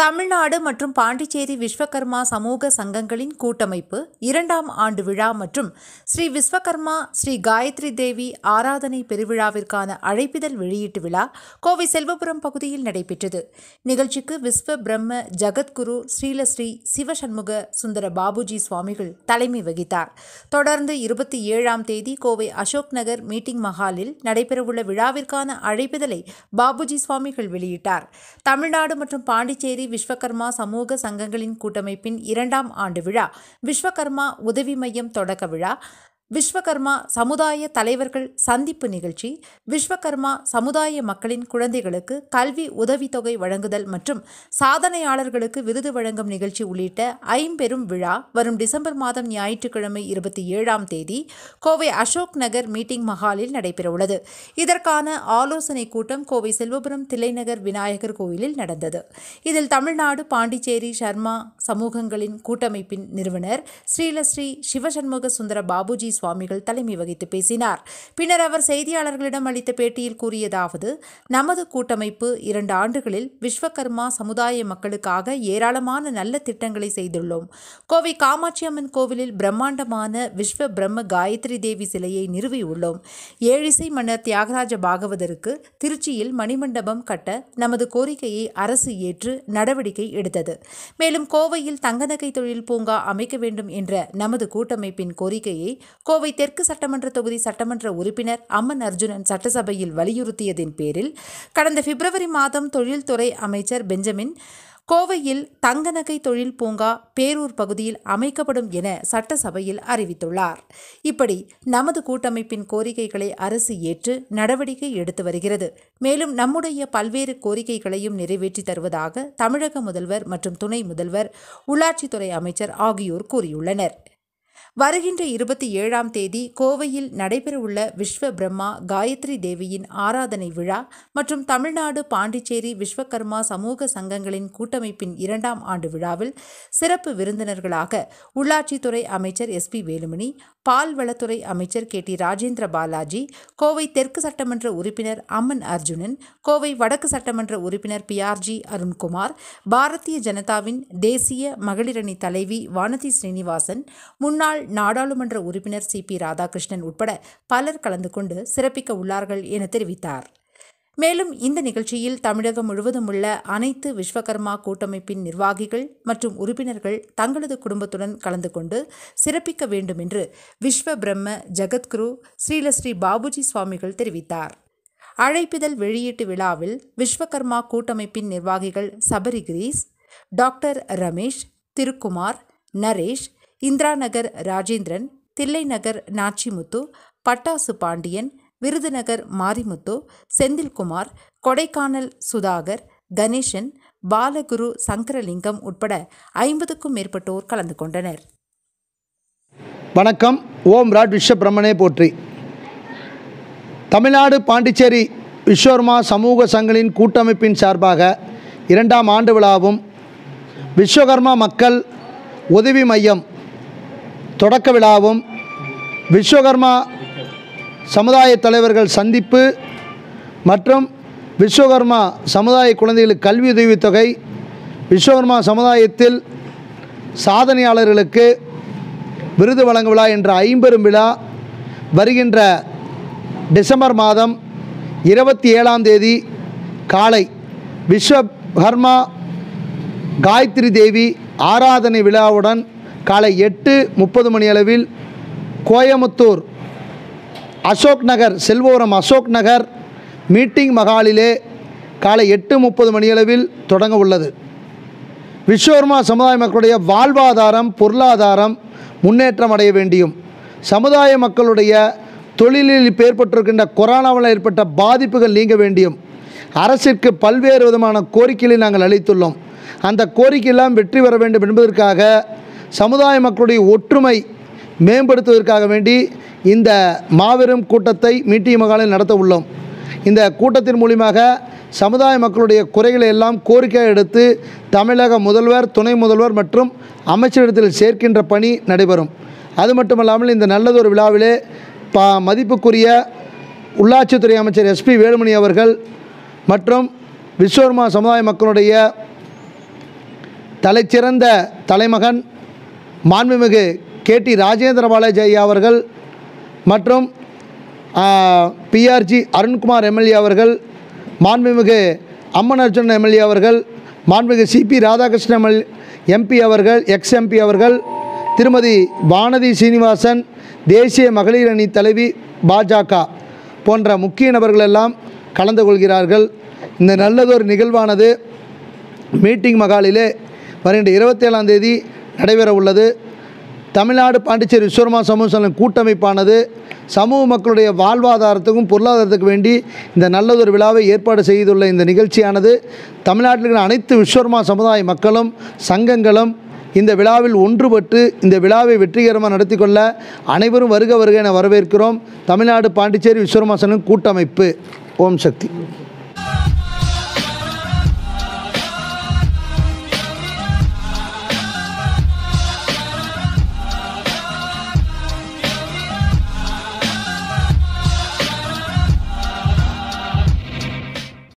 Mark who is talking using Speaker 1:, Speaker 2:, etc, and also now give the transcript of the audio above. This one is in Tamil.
Speaker 1: தமிழ்நாடு மற்றும் பாண்டிச்சேரி விஸ்வகர்மா சமூக சங்கங்களின் கூட்டமைப்பு இரண்டாம் ஆண்டு விழா மற்றும் ஸ்ரீ விஸ்வகர்மா ஸ்ரீ காயத்ரி தேவி ஆராதனை பெருவிழாவிற்கான அழைப்பிதழ் வெளியீட்டு விழா கோவை செல்வபுரம் பகுதியில் நடைபெற்றது நிகழ்ச்சிக்கு விஸ்வ பிரம்ம ஜகத்குரு ஸ்ரீலஸ்ரீ சிவசண்முக சுந்தர பாபுஜி சுவாமிகள் தலைமை வகித்தார் தொடர்ந்து இருபத்தி ஏழாம் தேதி கோவை அசோக் நகர் மீட்டிங் மஹாலில் நடைபெறவுள்ள விழாவிற்கான அழைப்பிதழை பாபுஜி சுவாமிகள் வெளியிட்டார் தமிழ்நாடு மற்றும் பாண்டிச்சேரி விஸ்வகர்மா சமூக சங்கங்களின் கூட்டமைப்பின் இரண்டாம் ஆண்டு விழா விஸ்வகர்மா உதவி மையம் தொடக்க விழா விஸ்வகர்மா சமுதாய தலைவர்கள் சந்திப்பு நிகழ்ச்சி விஸ்வகர்மா சமுதாய மக்களின் குழந்தைகளுக்கு கல்வி உதவித்தொகை வழங்குதல் மற்றும் சாதனையாளர்களுக்கு விருது வழங்கும் நிகழ்ச்சி உள்ளிட்ட ஐம்பெரும் விழா வரும் டிசம்பர் மாதம் ஞாயிற்றுக்கிழமை இருபத்தி ஏழாம் தேதி கோவை அசோக் நகர் மீட்டிங் மஹாலில் நடைபெறவுள்ளது இதற்கான ஆலோசனை கூட்டம் கோவை செல்வபுரம் தில்லைநகர் விநாயகர் கோயிலில் நடந்தது இதில் தமிழ்நாடு பாண்டிச்சேரி சர்மா சமூகங்களின் கூட்டமைப்பின் நிறுவனர் ஸ்ரீலஸ்ரீ சிவசண்முக சுந்தர பாபுஜி சுவாமிகள் தலைமை வகித்து பேசினார் பின்னர் அவர் செய்தியாளர்களிடம் அளித்த பேட்டியில் கூறியதாவது நமது கூட்டமைப்பு இரண்டு ஆண்டுகளில் விஸ்வகர்மா சமுதாய மக்களுக்காக ஏராளமான நல்ல திட்டங்களை செய்துள்ளோம் கோவை காமாட்சி அம்மன் கோவிலில் பிரம்மாண்டமான விஸ்வ பிரம்ம காயத்ரி தேவி சிலையை நிறுவியுள்ளோம் ஏழிசை மன்னர் தியாகராஜ பாகவதருக்கு திருச்சியில் மணிமண்டபம் கட்ட நமது கோரிக்கையை அரசு ஏற்று நடவடிக்கை எடுத்தது மேலும் கோவையில் தங்கநகை தொழில் பூங்கா அமைக்க வேண்டும் என்ற நமது கூட்டமைப்பின் கோரிக்கையை கோவை தெற்கு சட்டமன்ற தொகுதி சட்டமன்ற உறுப்பினர் அம்மன் அர்ஜுனன் சட்டசபையில் வலியுறுத்தியதின் பேரில் கடந்த பிப்ரவரி மாதம் தொழில்துறை அமைச்சர் பெஞ்சமின் கோவையில் தங்கநகை தொழில் பூங்கா பேரூர் பகுதியில் அமைக்கப்படும் என சட்டசபையில் அறிவித்துள்ளார் இப்படி நமது கூட்டமைப்பின் கோரிக்கைகளை அரசு ஏற்று நடவடிக்கை எடுத்து வருகிறது மேலும் நம்முடைய பல்வேறு கோரிக்கைகளையும் நிறைவேற்றி தருவதாக தமிழக முதல்வர் மற்றும் துணை முதல்வர் உள்ளாட்சித்துறை அமைச்சர் ஆகியோர் கூறியுள்ளனர் வருகின்ற இருபத்தி ஏழாம் தேதி கோவையில் நடைபெறவுள்ள விஸ்வ பிரம்மா காயத்ரி தேவியின் ஆராதனை விழா மற்றும் தமிழ்நாடு பாண்டிச்சேரி விஸ்வகர்மா சமூக சங்கங்களின் கூட்டமைப்பின் இரண்டாம் ஆண்டு விழாவில் சிறப்பு விருந்தினர்களாக உள்ளாட்சித்துறை அமைச்சர் எஸ் பி வேலுமணி பால்வளத்துறை அமைச்சர் கே டி ராஜேந்திர பாலாஜி கோவை தெற்கு சட்டமன்ற உறுப்பினர் அம்மன் அர்ஜுனன் கோவை வடக்கு சட்டமன்ற உறுப்பினர் பிஆர்ஜி அருண்குமார் பாரதிய ஜனதாவின் தேசிய மகளிரணி தலைவி வானதி ஸ்ரீனிவாசன் முன்னாள் நாடாளுமன்ற உறுப்பினர் சி பி ராதாகிருஷ்ணன் உட்பட பலர் கலந்து கொண்டு சிறப்பிக்க உள்ளார்கள் என தெரிவித்தார் மேலும் இந்த நிகழ்ச்சியில் தமிழகம் முழுவதும் உள்ள அனைத்து விஸ்வகர்மா கூட்டமைப்பின் நிர்வாகிகள் மற்றும் உறுப்பினர்கள் தங்களது குடும்பத்துடன் கலந்து கொண்டு சிறப்பிக்க வேண்டும் என்று விஸ்வ பிரம்ம ஜெகத்குரு ஸ்ரீலஸ்ரீ பாபுஜி சுவாமிகள் தெரிவித்தார் அழைப்பிதழ் வெளியீட்டு விழாவில் விஸ்வகர்மா கூட்டமைப்பின் நிர்வாகிகள் சபரி கிரீஸ் டாக்டர் ரமேஷ் திருக்குமார் நரேஷ் இந்திராநகர் ராஜேந்திரன் தில்லைநகர் நாச்சிமுத்து பட்டாசு பாண்டியன் விருதுநகர் மாரிமுத்து செந்தில்குமார் கொடைக்கானல் சுதாகர் கணேசன் பாலகுரு சங்கரலிங்கம் உட்பட ஐம்பதுக்கும் மேற்பட்டோர் கலந்து கொண்டனர்
Speaker 2: வணக்கம் ஓம் ராட் விஸ்வபிரமணே போற்றி தமிழ்நாடு பாண்டிச்சேரி விஸ்வர்மா சமூக சங்கலின் கூட்டமைப்பின் சார்பாக இரண்டாம் ஆண்டு விழாவும் விஸ்வகர்மா மக்கள் உதவி மையம் தொடக்க விழாவும் விஸ்வகர்மா சமுதாய தலைவர்கள் சந்திப்பு மற்றும் விஸ்வகர்மா சமுதாய குழந்தைகளுக்கு கல்வி உதவித்தொகை விஸ்வகர்மா சமுதாயத்தில் சாதனையாளர்களுக்கு விருது வழங்கு விழா என்ற ஐம்பெரும் விழா வருகின்ற டிசம்பர் மாதம் இருபத்தி ஏழாம் தேதி காலை விஸ்வகர்மா காயத்ரி தேவி ஆராதனை விழாவுடன் காலை எட்டு முப்பது மணி அளவில் கோயமுத்தூர் அசோக் நகர் செல்வோரம் அசோக் நகர் மீட்டிங் மகாலிலே காலை எட்டு முப்பது மணியளவில் தொடங்க உள்ளது விஸ்வகர்மா சமுதாய மக்களுடைய வாழ்வாதாரம் பொருளாதாரம் முன்னேற்றம் அடைய வேண்டியும் சமுதாய மக்களுடைய தொழிலில் இப்போ ஏற்பட்டிருக்கின்ற கொரோனாவில் ஏற்பட்ட பாதிப்புகள் நீங்க வேண்டியும் அரசிற்கு பல்வேறு விதமான கோரிக்கைகளை நாங்கள் அளித்துள்ளோம் அந்த கோரிக்கையெல்லாம் வெற்றி பெற வேண்டும் என்பதற்காக சமுதாய மக்களுடைய ஒற்றுமை மேம்படுத்துவதற்காக வேண்டி இந்த மாபெரும் கூட்டத்தை மீட்டிய மகாலில் நடத்த உள்ளோம் இந்த கூட்டத்தின் மூலியமாக சமுதாய மக்களுடைய குறைகளை எல்லாம் கோரிக்கை எடுத்து தமிழக முதல்வர் துணை முதல்வர் மற்றும் அமைச்சரிடத்தில் சேர்க்கின்ற பணி நடைபெறும் அது மட்டுமல்லாமல் இந்த நல்லதொரு விழாவிலே பா மதிப்புக்குரிய உள்ளாட்சித்துறை அமைச்சர் எஸ்பி வேலுமணி அவர்கள் மற்றும் விஸ்வர்மா சமுதாய மக்களுடைய தலைச்சிறந்த தலைமகன் மாண்புமிகு கே டி ராஜேந்திர பாலாஜி ஐயா அவர்கள் மற்றும் பிஆர்ஜி அருண்குமார் எம்எல்ஏ அவர்கள் மாண்புமிகு அம்மன் அர்ஜுன் எம்எல்ஏ அவர்கள் மாண்புமிகு சிபி ராதாகிருஷ்ணன் எம்எல் எம்பி அவர்கள் எக்ஸ் எம்பி அவர்கள் திருமதி வானதி சீனிவாசன் தேசிய மகளிர் அணி தலைவி பாஜக போன்ற முக்கிய நபர்கள் எல்லாம் கலந்து கொள்கிறார்கள் இந்த நல்லதொரு நிகழ்வானது மீட்டிங் மகாலிலே வருகின்ற இருபத்தேழாம் தேதி நடைபெற உள்ளது தமிழ்நாடு பாண்டிச்சேரி விஸ்வரமா சமூக சலன் கூட்டமைப்பானது சமூக மக்களுடைய வாழ்வாதாரத்துக்கும் பொருளாதாரத்துக்கு வேண்டி இந்த நல்லதொரு விழாவை ஏற்பாடு செய்துள்ள இந்த நிகழ்ச்சியானது தமிழ்நாட்டில் இருக்கிற அனைத்து விஸ்வரமா சமுதாய மக்களும் சங்கங்களும் இந்த விழாவில் ஒன்றுபட்டு இந்த விழாவை வெற்றிகரமாக நடத்தி கொள்ள அனைவரும் வருக வருக என வரவேற்கிறோம் தமிழ்நாடு பாண்டிச்சேரி விஸ்வரமா கூட்டமைப்பு ஓம் சக்தி